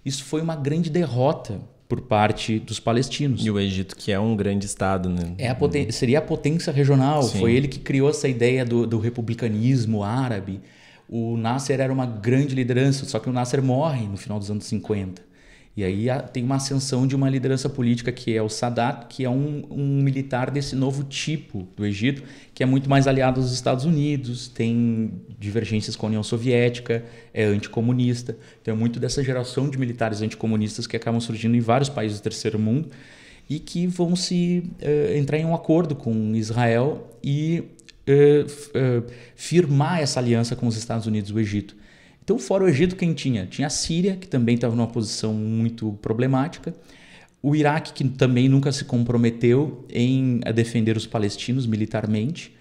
isso foi uma grande derrota por parte dos palestinos. E o Egito, que é um grande Estado, né? É a poten- seria a potência regional. Sim. Foi ele que criou essa ideia do, do republicanismo árabe o Nasser era uma grande liderança, só que o Nasser morre no final dos anos 50. E aí tem uma ascensão de uma liderança política que é o Sadat, que é um, um militar desse novo tipo do Egito, que é muito mais aliado aos Estados Unidos, tem divergências com a União Soviética, é anticomunista. Então é muito dessa geração de militares anticomunistas que acabam surgindo em vários países do terceiro mundo e que vão se uh, entrar em um acordo com Israel e eh, eh, firmar essa aliança com os Estados Unidos e o Egito. Então, fora o Egito, quem tinha? Tinha a Síria, que também estava numa posição muito problemática. O Iraque, que também nunca se comprometeu em eh, defender os palestinos militarmente.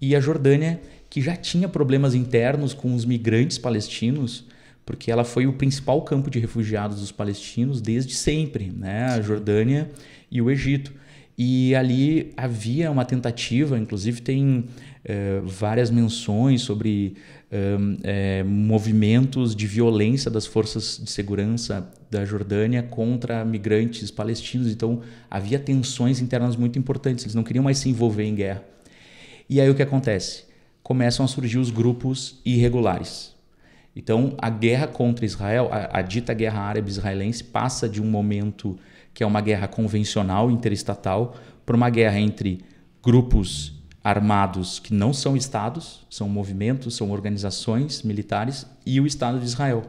E a Jordânia, que já tinha problemas internos com os migrantes palestinos, porque ela foi o principal campo de refugiados dos palestinos desde sempre, né? A Jordânia e o Egito. E ali havia uma tentativa, inclusive tem eh, várias menções sobre é, movimentos de violência das forças de segurança da Jordânia contra migrantes palestinos. Então havia tensões internas muito importantes. Eles não queriam mais se envolver em guerra. E aí o que acontece? Começam a surgir os grupos irregulares. Então, a guerra contra Israel, a, a, dita guerra árabe-israelense, passa de um momento que é uma guerra convencional, interestatal, para uma guerra entre grupos armados que não são estados, são movimentos, são organizações militares e o Estado de Israel.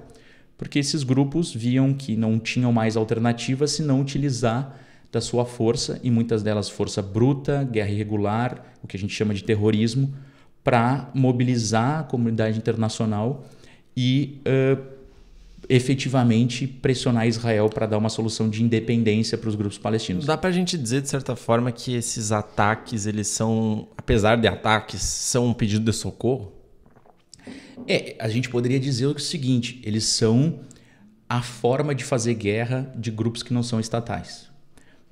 Porque esses grupos viam que não tinham mais alternativa se não utilizar da sua força, e muitas delas força bruta, guerra irregular, o que a gente chama de terrorismo, para mobilizar a comunidade internacional e uh, efetivamente pressionar Israel para dar uma solução de independência para os grupos palestinos. Dá para a gente dizer, de certa forma, que esses ataques, eles são, apesar de ataques, são um pedido de socorro? É, a gente poderia dizer o seguinte, eles são a forma de fazer guerra de grupos que não são estatais.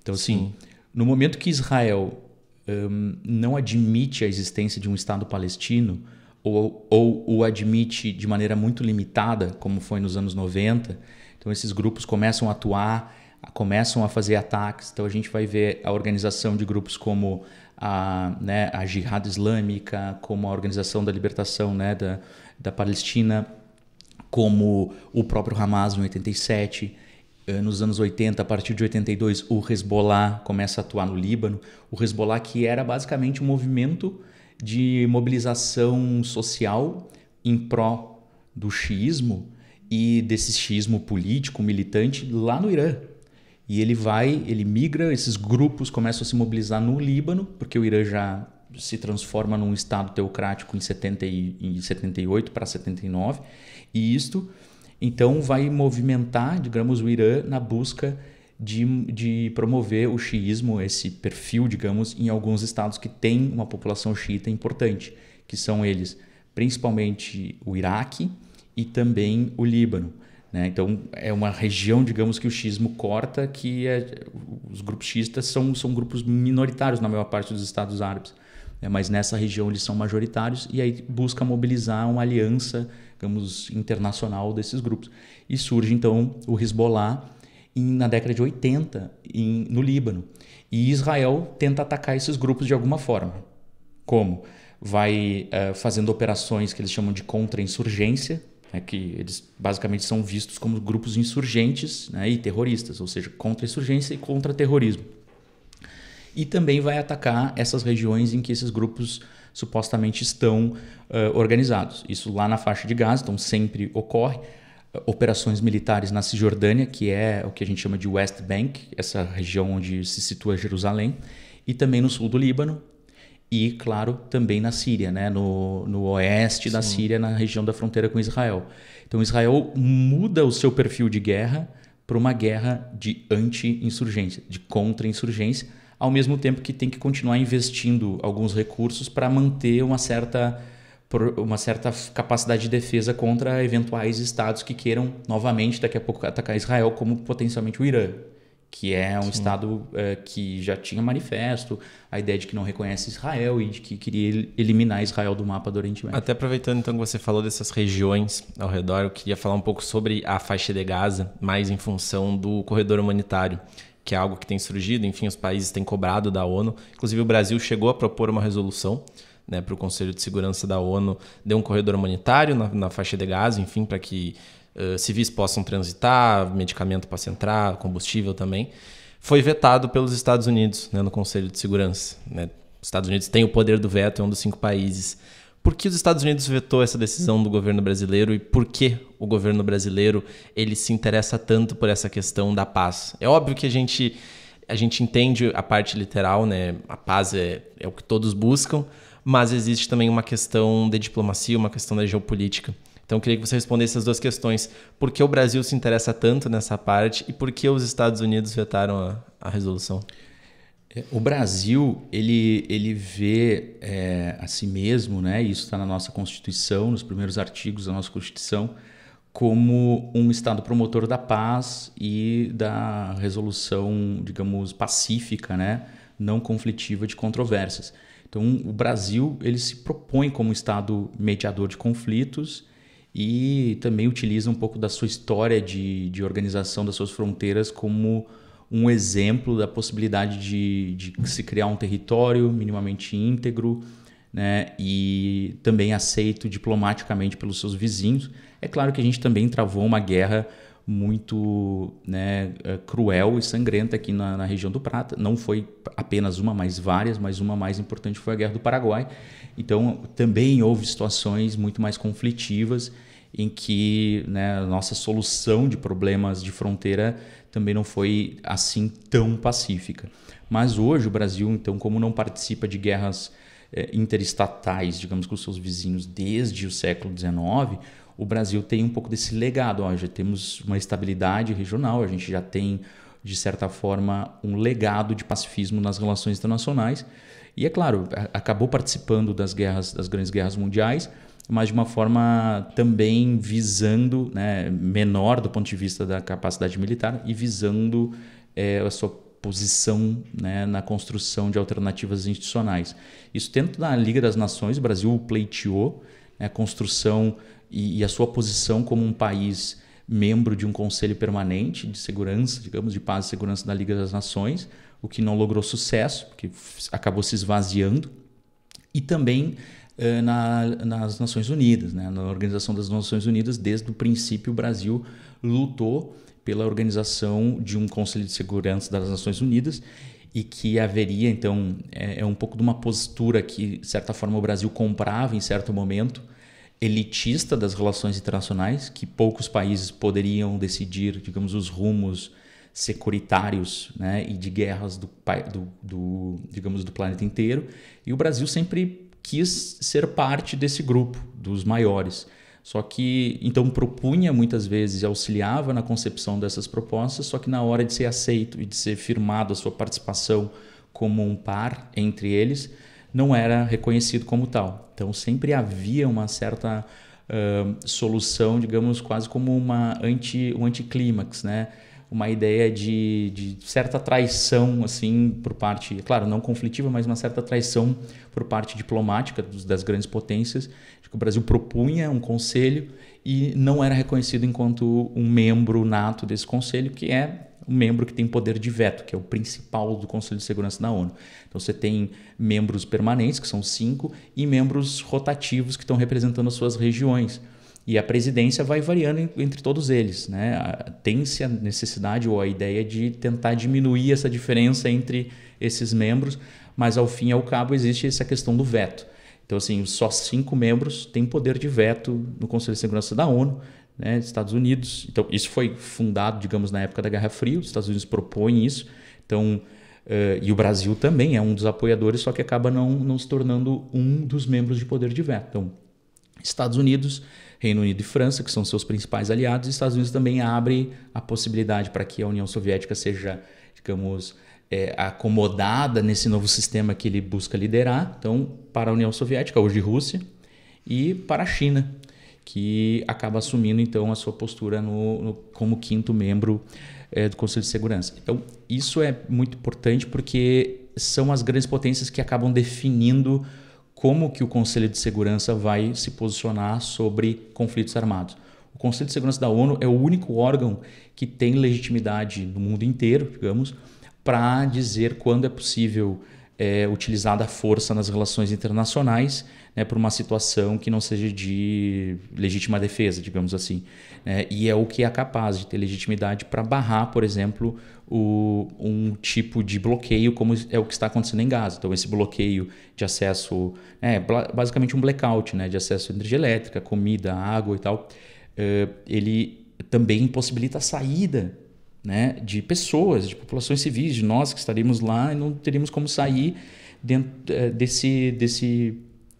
Então, assim, Sim. no momento que Israel um, não admite a existência de um Estado palestino, ou, ou o admite de maneira muito limitada, como foi nos anos 90. Então, esses grupos começam a atuar, começam a fazer ataques. Então, a gente vai ver a organização de grupos como a, né, a Jihad Islâmica, como a Organização da Libertação né, da, da Palestina, como o próprio Hamas em 87 eh, nos anos 80, a partir de 82, o Hezbollah começa a atuar no Líbano. O Hezbollah que era basicamente um movimento de mobilização social em pró do xismo e desse xismo político militante lá no Irã. E ele vai, ele migra, esses grupos começam a se mobilizar no Líbano, porque o Irã já se transforma num estado teocrático em, 70, em 78 para 79, e isto então vai movimentar, digamos, o Irã na busca de, de promover o xiismo, esse perfil, digamos, em alguns estados que têm uma população xiita importante, que são eles principalmente o Iraque e também o Líbano. Né? Então, é uma região, digamos, que o xismo corta, que é, os grupos xistas são, são grupos minoritários na maior parte dos Estados Árabes. Né? Mas nessa região eles são majoritários e aí busca mobilizar uma aliança, digamos, internacional desses grupos. E surge, então, o Hezbollah, em, na década de 80 em, no Líbano. E Israel tenta atacar esses grupos de alguma forma. Como? Vai uh, fazendo operações que eles chamam de contra-insurgência, né, que eles basicamente são vistos como grupos insurgentes né, e terroristas, ou seja, contra-insurgência e contra-terrorismo. E também vai atacar essas regiões em que esses grupos supostamente estão uh, organizados. Isso lá na faixa de Gaza, então sempre ocorre operações militares na Cisjordânia, que é o que a gente chama de West Bank, essa região onde se situa Jerusalém, e também no sul do Líbano, e, claro, também na Síria, né? no, no oeste Sim. da Síria, na região da fronteira com Israel. Então, Israel muda o seu perfil de guerra para uma guerra de anti-insurgência, de contra-insurgência, ao mesmo tempo que tem que continuar investindo alguns recursos para manter uma certa por uma certa capacidade de defesa contra eventuais estados que queiram novamente daqui a pouco atacar Israel, como potencialmente o Irã, que é um Sim. estado é, que já tinha manifesto a ideia de que não reconhece Israel e de que queria eliminar Israel do mapa do Oriente Médio. Até aproveitando então que você falou dessas regiões ao redor, eu queria falar um pouco sobre a faixa de Gaza, mais em função do corredor humanitário que é algo que tem surgido, enfim, os países têm cobrado da ONU. Inclusive, o Brasil chegou a propor uma resolução né, para o Conselho de Segurança da ONU deu um corredor humanitário na, na faixa de Gaza, enfim, para que uh, civis possam transitar, medicamento possa entrar, combustível também, foi vetado pelos Estados Unidos né, no Conselho de Segurança. Né? Os Estados Unidos têm o poder do veto, é um dos cinco países. Por que os Estados Unidos vetou essa decisão do governo brasileiro e por que o governo brasileiro ele se interessa tanto por essa questão da paz? É óbvio que a gente a gente entende a parte literal, né? A paz é, é o que todos buscam, mas existe também uma questão de diplomacia, uma questão da geopolítica. Então eu queria que você respondesse essas duas questões. Por que o Brasil se interessa tanto nessa parte e por que os Estados Unidos vetaram a, a resolução? É, o Brasil, ele, ele vê é, a si mesmo, né? isso está na nossa Constituição, nos primeiros artigos da nossa Constituição, como um Estado promotor da paz e da resolução, digamos, pacífica, né? não conflitiva de controvérsias. Então, o Brasil ele se propõe como estado mediador de conflitos e também utiliza um pouco da sua história de, de organização das suas fronteiras como um exemplo da possibilidade de, de se criar um território minimamente íntegro né, e também aceito diplomaticamente pelos seus vizinhos. É claro que a gente também travou uma guerra muito né, eh, cruel e sangrenta aqui na, na, região do Prata. Não foi apenas uma, mas várias, mas uma mais importante foi a Guerra do Paraguai. Então, também houve situações muito mais conflitivas em que né, a nossa solução de problemas de fronteira também não foi assim tão pacífica. Mas hoje o Brasil, então, como não participa de guerras eh, interestatais, digamos, com seus vizinhos desde o século XIX, o Brasil tem um pouco desse legado. Ó, já temos uma estabilidade regional, a gente já tem, de certa forma, um legado de pacifismo nas relações internacionais. E é claro, acabou participando das guerras, das grandes guerras mundiais, mas de uma forma também visando, né, menor do ponto de vista da capacidade militar e visando é, a sua posição né, na construção de alternativas institucionais. Isso dentro da Liga das Nações, o Brasil pleiteou né, a construção e, e a sua posição como um país membro de um conselho permanente de segurança, digamos, de paz e segurança da Liga das Nações, o que não logrou sucesso, porque acabou se esvaziando, e também eh, na, nas Nações Unidas, né? na Organização das Nações Unidas, desde o princípio o Brasil lutou pela organização de um Conselho de Segurança das Nações Unidas e que haveria, então, é, é um pouco de uma postura que, de certa forma, o Brasil comprava em certo momento, elitista das relações internacionais, que poucos países poderiam decidir, digamos, os rumos securitários né, e de guerras do, do, do, digamos, do planeta inteiro. E o Brasil sempre quis ser parte desse grupo, dos maiores. Só que, então, propunha muitas vezes e auxiliava na concepção dessas propostas, só que na hora de ser aceito e de ser firmado a sua participação como um par entre eles, não era reconhecido como tal. Então sempre havia uma certa uh, solução, digamos, quase como uma anti, um anticlímax, né? uma ideia de, de, certa traição, assim, por parte, é claro, não conflitiva, mas uma certa traição por parte diplomática dos, das grandes potências, de que o Brasil propunha um conselho e não era reconhecido enquanto um membro nato desse conselho, que é um membro que tem poder de veto, que é o principal do Conselho de Segurança da ONU. Então você tem membros permanentes, que são cinco, e membros rotativos que estão representando as suas regiões. E a presidência vai variando entre todos eles. Né? Tem-se a necessidade ou a ideia de tentar diminuir essa diferença entre esses membros, mas ao fim e ao cabo existe essa questão do veto. Então, assim, só cinco membros têm poder de veto no Conselho de Segurança da ONU, né? Estados Unidos. Então, isso foi fundado, digamos, na época da Guerra Fria, os Estados Unidos propõem isso. Então, uh, e o Brasil também é um dos apoiadores, só que acaba não, não se tornando um dos membros de poder de veto. Então, Estados Unidos Reino Unido e França, que são seus principais aliados, e Estados Unidos também abre a possibilidade para que a União Soviética seja, digamos, é, acomodada nesse novo sistema que ele busca liderar. Então, para a União Soviética, hoje Rússia, e para a China, que acaba assumindo então a sua postura no, no como quinto membro é, do Conselho de Segurança. Então, isso é muito importante porque são as grandes potências que acabam definindo como que o Conselho de Segurança vai se posicionar sobre conflitos armados. O Conselho de Segurança da ONU é o único órgão que tem legitimidade no mundo inteiro, digamos, para dizer quando é possível é, utilizar a força nas relações internacionais né, para uma situação que não seja de legítima defesa, digamos assim. Né? E é o que é capaz de ter legitimidade para barrar, por exemplo, o, um tipo de bloqueio como é o que está acontecendo em Gaza. Então, esse bloqueio de acesso, né, basicamente um blackout né, de acesso à energia elétrica, comida, água e tal, uh, ele também impossibilita a saída né, de pessoas, de populações civis, de nós que estaríamos lá e não teríamos como sair dentro eh, desse, desse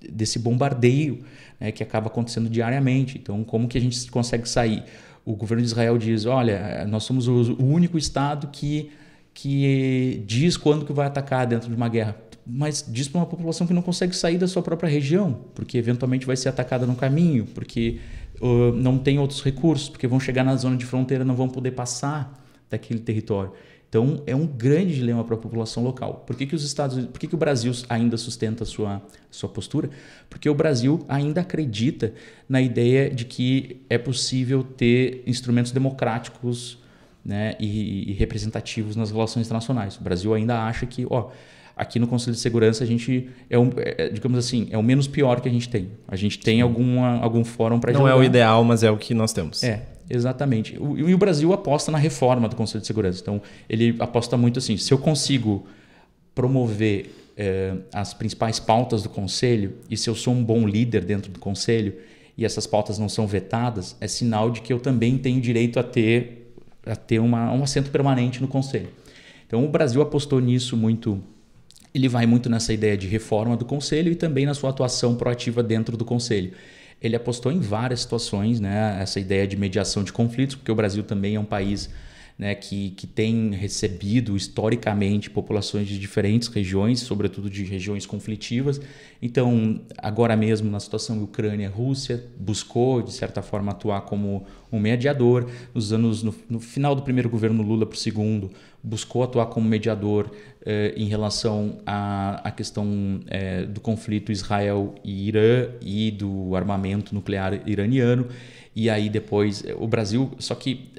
desse bombardeio né, que acaba acontecendo diariamente. Então, como que a gente consegue sair? O governo de Israel diz: olha, nós somos o único Estado que, que diz quando que vai atacar dentro de uma guerra. Mas diz para uma população que não consegue sair da sua própria região, porque eventualmente vai ser atacada no caminho, porque uh, não tem outros recursos, porque vão chegar na zona de fronteira não vão poder passar daquele território. Então, é um grande dilema para a população local. Por que, que os Estados Unidos, por que, que o Brasil ainda sustenta a sua, sua postura? Porque o Brasil ainda acredita na ideia de que é possível ter instrumentos democráticos né, e, e representativos nas relações internacionais. O Brasil ainda acha que, ó, aqui no Conselho de Segurança a gente é, um, é, é digamos assim, é o menos pior que a gente tem. A gente tem alguma, algum fórum para Não é o ideal, mas é o que nós temos. É. Exatamente. O, e o Brasil aposta na reforma do Conselho de Segurança. Então, ele aposta muito assim: se eu consigo promover eh, as principais pautas do Conselho e se eu sou um bom líder dentro do Conselho e essas pautas não são vetadas, é sinal de que eu também tenho direito a ter, a ter uma, um assento permanente no Conselho. Então, o Brasil apostou nisso muito ele vai muito nessa ideia de reforma do conselho e também na sua atuação proativa dentro do conselho. Ele apostou em várias situações, né, essa ideia de mediação de conflitos, porque o Brasil também é um país né, que, que tem recebido historicamente populações de diferentes regiões, sobretudo de regiões conflitivas. Então, agora mesmo na situação Ucrânia-Rússia, buscou, de certa forma, atuar como um mediador. Nos anos, no, no final do primeiro governo Lula para o segundo, buscou atuar como mediador eh, em relação à, à questão eh, do conflito Israel e Irã e do armamento nuclear iraniano. E aí depois eh, o Brasil, só que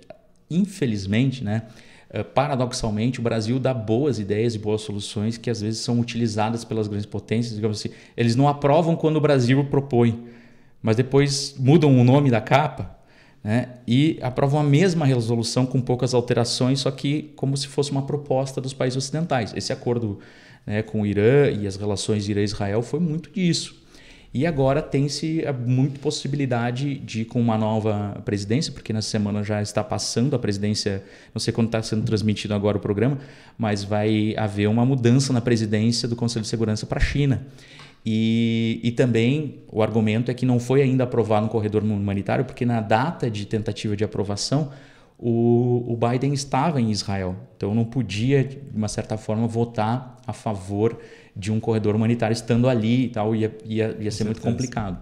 infelizmente, né? Eh, paradoxalmente, o Brasil dá boas ideias e boas soluções que às vezes são utilizadas pelas grandes potências. Digamos assim, eles não aprovam quando o Brasil propõe, mas depois mudam o nome da capa né? e aprovam a mesma resolução com poucas alterações, só que como se fosse uma proposta dos países ocidentais. Esse acordo né, com o Irã e as relações Irã-Israel foi muito disso. E agora tem-se muito possibilidade de, com uma nova presidência, porque nessa semana já está passando a presidência, não sei quando está sendo transmitido agora o programa, mas vai haver uma mudança na presidência do Conselho de Segurança para a China. E, e, também o argumento é que não foi ainda aprovado no corredor humanitário, porque na data de tentativa de aprovação, o, o Biden estava em Israel. Então não podia, de uma certa forma, votar a favor de um corredor humanitário estando ali e tal, ia, ia, ia ser muito complicado.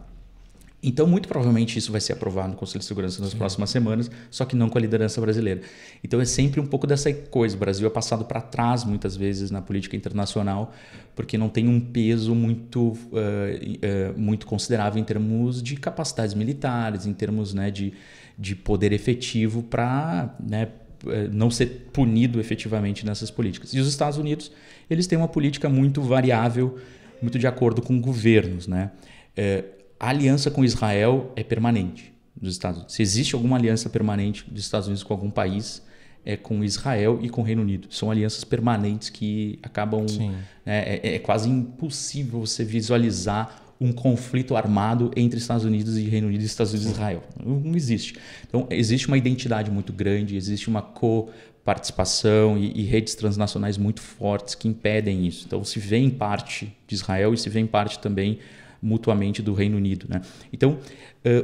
Então, muito provavelmente isso vai ser aprovado no Conselho de Segurança nas Sim. próximas semanas, só que não com a liderança brasileira. Então, é sempre um pouco dessa coisa. O Brasil é passado para trás muitas vezes na política internacional, porque não tem um peso muito, uh, uh, muito considerável em termos de capacidades militares, em termos né, de, de poder efetivo para né, eh, não ser punido efetivamente nessas políticas. E os Estados Unidos, eles têm uma política muito variável, muito de acordo com governos. Né? É, a aliança com Israel é permanente dos Estados Unidos. Se existe alguma aliança permanente dos Estados Unidos com algum país, é com Israel e com o Reino Unido. São alianças permanentes que acabam. Né, é, é, quase impossível você visualizar um conflito armado entre Estados Unidos e Reino Unido e Estados Unidos e Israel. Não existe. Então, existe uma identidade muito grande, existe uma coparticipação e, e redes transnacionais muito fortes que impedem isso. Então, se vê em parte de Israel e se vê em parte também mutuamente do Reino Unido. Né? Então, uh,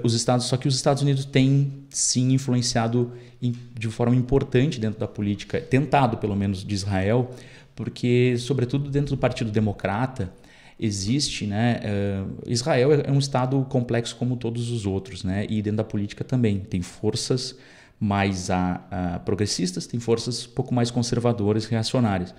os Estados, só que os Estados Unidos têm sim influenciado de forma importante dentro da política, tentado pelo menos de Israel, porque, sobretudo dentro do Partido Democrata, existe, né? Uh, Israel é, é um estado complexo como todos os outros, né? E dentro da política também tem forças mais a, a progressistas, tem forças um pouco mais conservadoras, reacionárias.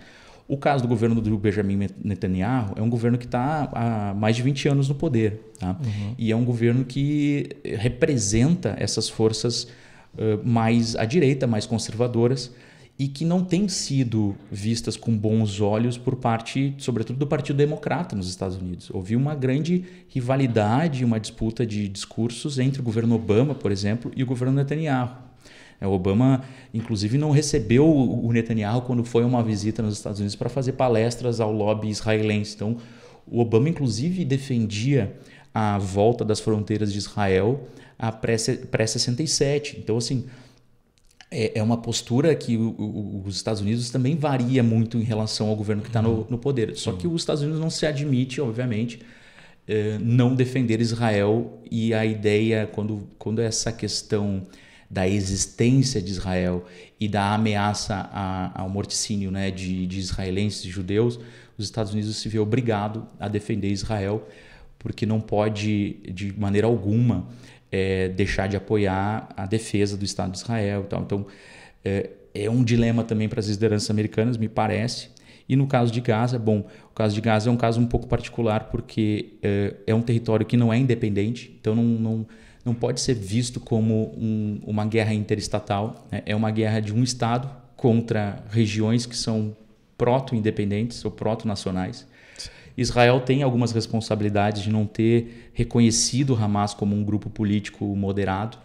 O caso do governo do Benjamin Netanyahu é um governo que está há mais de 20 anos no poder. Tá? Uhum. E é um governo que representa essas forças uh, mais à direita, mais conservadoras, e que não têm sido vistas com bons olhos por parte, sobretudo, do Partido Democrata nos Estados Unidos. Houve uma grande rivalidade, uma disputa de discursos entre o governo Obama, por exemplo, e o governo Netanyahu. É, o Obama, inclusive, não recebeu o Netanyahu quando foi a uma visita nos Estados Unidos para fazer palestras ao lobby israelense. Então, o Obama, inclusive, defendia a volta das fronteiras de Israel a pré-67. Então, assim, é, é, uma postura que o, o, os Estados Unidos também varia muito em relação ao governo que está no, no, poder. Só que os Estados Unidos não se admite, obviamente, eh, não defender Israel e a ideia, quando, quando essa questão da existência de Israel e da ameaça a, ao morticínio né, de, de israelenses e judeus, os Estados Unidos se vê obrigado a defender Israel, porque não pode, de maneira alguma, é, deixar de apoiar a defesa do Estado de Israel e tal. Então, é, é um dilema também para as lideranças americanas, me parece. E no caso de Gaza, bom, o caso de Gaza é um caso um pouco particular porque é, é um território que não é independente, então não, não, não pode ser visto como um, uma guerra interestatal. Né? É uma guerra de um Estado contra regiões que são proto-independentes ou proto-nacionais. Israel tem algumas responsabilidades de não ter reconhecido Hamas como um grupo político moderado.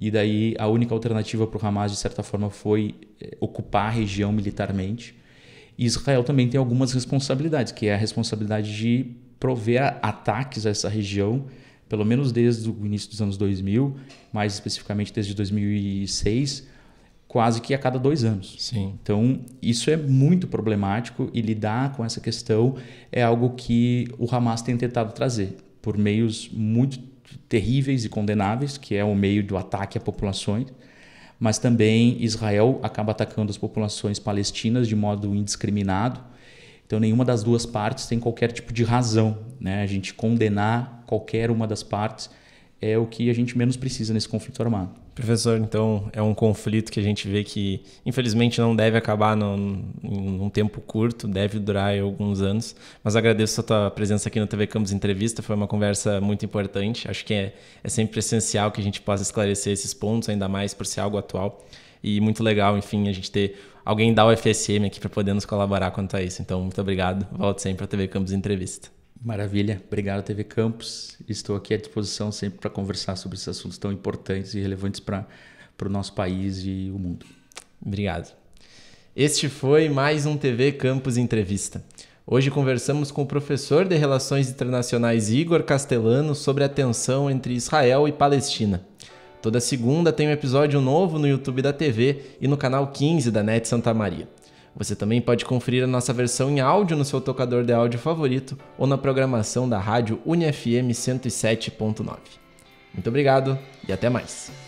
E daí a única alternativa para o Hamas, de certa forma, foi eh, ocupar a região militarmente. Israel também tem algumas responsabilidades, que é a responsabilidade de prover ataques a essa região, pelo menos desde o início dos anos 2000, mais especificamente desde 2006, quase que a cada dois anos. Sim. Então, isso é muito problemático e lidar com essa questão é algo que o Hamas tem tentado trazer por meios muito terríveis e condenáveis, que é o meio do ataque a populações, mas também Israel acaba atacando as populações palestinas de modo indiscriminado. Então, nenhuma das duas partes tem qualquer tipo de razão. Né? A gente condenar qualquer uma das partes é o que a gente menos precisa nesse conflito armado. Professor, então é um conflito que a gente vê que infelizmente não deve acabar num, num tempo curto, deve durar alguns anos. Mas agradeço a tua presença aqui no TV Campos Entrevista, foi uma conversa muito importante. Acho que é, é sempre essencial que a gente possa esclarecer esses pontos, ainda mais por ser algo atual. E muito legal, enfim, a gente ter alguém da UFSM aqui para poder nos colaborar quanto a isso. Então, muito obrigado. Volto sempre para a TV Campos Entrevista. Maravilha, obrigado TV Campos. Estou aqui à disposição sempre para conversar sobre esses assuntos tão importantes e relevantes para o nosso país e o mundo. Obrigado. Este foi mais um TV Campos Entrevista. Hoje conversamos com o professor de Relações Internacionais Igor Castellano sobre a tensão entre Israel e Palestina. Toda segunda tem um episódio novo no YouTube da TV e no canal 15 da NET Santa Maria. Você também pode conferir a nossa versão em áudio no seu tocador de áudio favorito ou na programação da rádio UniFM 107.9. Muito obrigado e até mais!